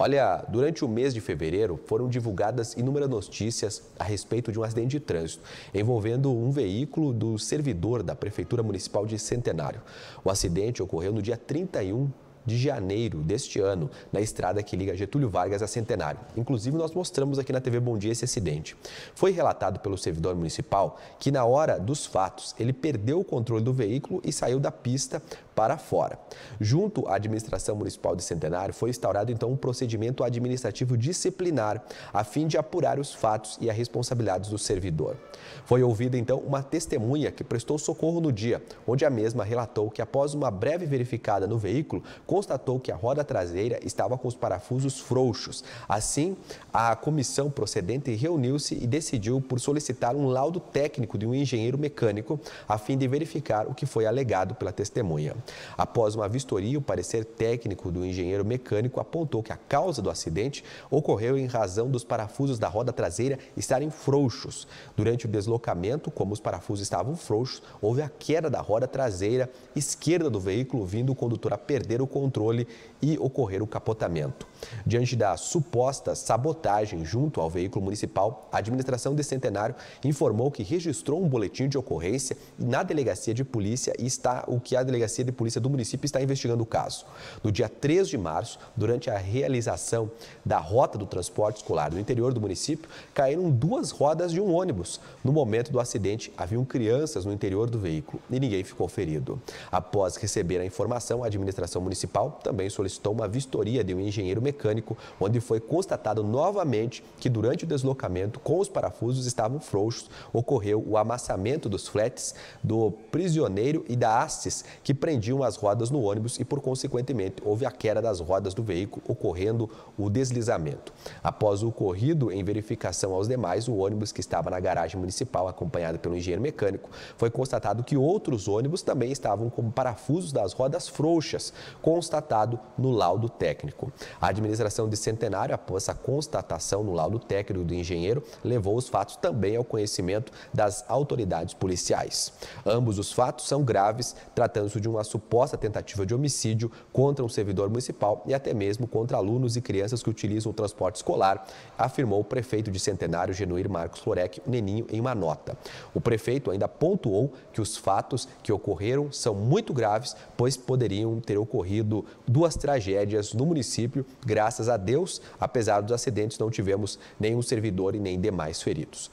Olha, durante o mês de fevereiro foram divulgadas inúmeras notícias a respeito de um acidente de trânsito envolvendo um veículo do servidor da Prefeitura Municipal de Centenário. O acidente ocorreu no dia 31 de janeiro deste ano, na estrada que liga Getúlio Vargas a Centenário. Inclusive, nós mostramos aqui na TV Bom Dia esse acidente. Foi relatado pelo servidor municipal que, na hora dos fatos, ele perdeu o controle do veículo e saiu da pista para fora. Junto à administração municipal de Centenário, foi instaurado então um procedimento administrativo disciplinar, a fim de apurar os fatos e as responsabilidades do servidor. Foi ouvida então uma testemunha que prestou socorro no dia, onde a mesma relatou que, após uma breve verificada no veículo, constatou que a roda traseira estava com os parafusos frouxos. Assim, a comissão procedente reuniu-se e decidiu por solicitar um laudo técnico de um engenheiro mecânico, a fim de verificar o que foi alegado pela testemunha. Após uma vistoria, o parecer técnico do engenheiro mecânico apontou que a causa do acidente ocorreu em razão dos parafusos da roda traseira estarem frouxos. Durante o deslocamento, como os parafusos estavam frouxos, houve a queda da roda traseira esquerda do veículo, vindo o condutor a perder o controle controle e ocorrer o capotamento. Diante da suposta sabotagem junto ao veículo municipal, a administração de Centenário informou que registrou um boletim de ocorrência na delegacia de polícia e está o que a delegacia de polícia do município está investigando o caso. No dia 3 de março, durante a realização da rota do transporte escolar no interior do município, caíram duas rodas de um ônibus. No momento do acidente, haviam crianças no interior do veículo e ninguém ficou ferido. Após receber a informação, a administração municipal também solicitou uma vistoria de um engenheiro mecânico, onde foi constatado novamente que durante o deslocamento com os parafusos estavam frouxos, ocorreu o amassamento dos fletes do prisioneiro e da hastes que prendiam as rodas no ônibus e, por consequentemente, houve a queda das rodas do veículo, ocorrendo o deslizamento. Após o ocorrido em verificação aos demais, o ônibus que estava na garagem municipal, acompanhado pelo engenheiro mecânico, foi constatado que outros ônibus também estavam com parafusos das rodas frouxas, constatado no laudo técnico. A administração de Centenário, após a constatação no laudo técnico do engenheiro, levou os fatos também ao conhecimento das autoridades policiais. Ambos os fatos são graves, tratando-se de uma suposta tentativa de homicídio contra um servidor municipal e até mesmo contra alunos e crianças que utilizam o transporte escolar, afirmou o prefeito de Centenário, Genuir Marcos Florec Neninho, em uma nota. O prefeito ainda pontuou que os fatos que ocorreram são muito graves, pois poderiam ter ocorrido duas tragédias no município Graças a Deus, apesar dos acidentes, não tivemos nenhum servidor e nem demais feridos.